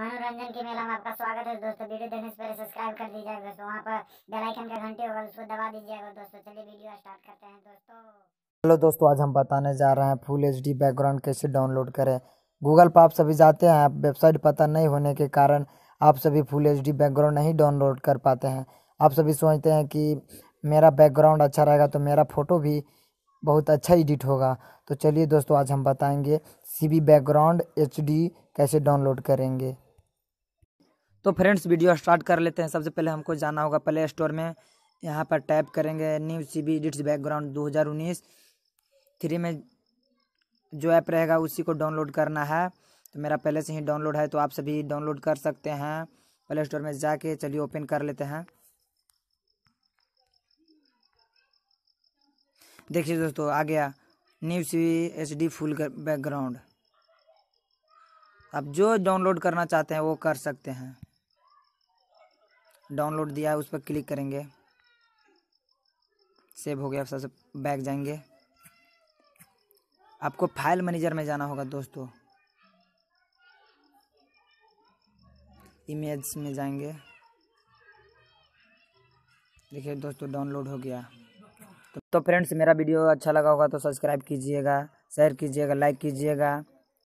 मनोरंजन के मेला में आपका स्वागत है दोस्तों वीडियो देखने से पहले सब्सक्राइब कर दीजिएगा दोस्तों वहाँ पर बेल आइकन का घंटी होगा उसको दबा दीजिएगा दोस्तों चलिए वीडियो स्टार्ट करते हैं दोस्तों हेलो दोस्तों आज हम बताने जा रहे हैं फुल एच बैकग्राउंड कैसे डाउनलोड करें गूगल पर आप सभी जाते हैं आप वेबसाइट पता नहीं होने के कारण आप सभी फुल एच बैकग्राउंड नहीं डाउनलोड कर पाते हैं आप सभी सोचते हैं कि मेरा बैकग्राउंड अच्छा रहेगा तो मेरा फ़ोटो भी बहुत अच्छा एडिट होगा तो चलिए दोस्तों आज हम बताएंगे सी बैकग्राउंड एच कैसे डाउनलोड करेंगे तो फ्रेंड्स वीडियो स्टार्ट कर लेते हैं सबसे पहले हमको जाना होगा प्ले स्टोर में यहाँ पर टाइप करेंगे new C B edits background दो हज़ार उन्नीस थ्री में जो ऐप रहेगा उसी को डाउनलोड करना है तो मेरा पहले से ही डाउनलोड है तो आप सभी डाउनलोड कर सकते हैं प्ले स्टोर में जाके चलिए ओपन कर लेते हैं देखिए दोस्तों आ गया new C H D full background आप जो डाउनलोड करना चाहते हैं वो कर सकते हैं डाउनलोड दिया है उस पर क्लिक करेंगे सेव हो गया सबसे बैक जाएंगे आपको फाइल मैनेजर में जाना होगा दोस्तों इमेज में जाएंगे देखिए दोस्तों डाउनलोड हो गया तो फ्रेंड्स मेरा वीडियो अच्छा लगा होगा तो सब्सक्राइब कीजिएगा शेयर कीजिएगा लाइक कीजिएगा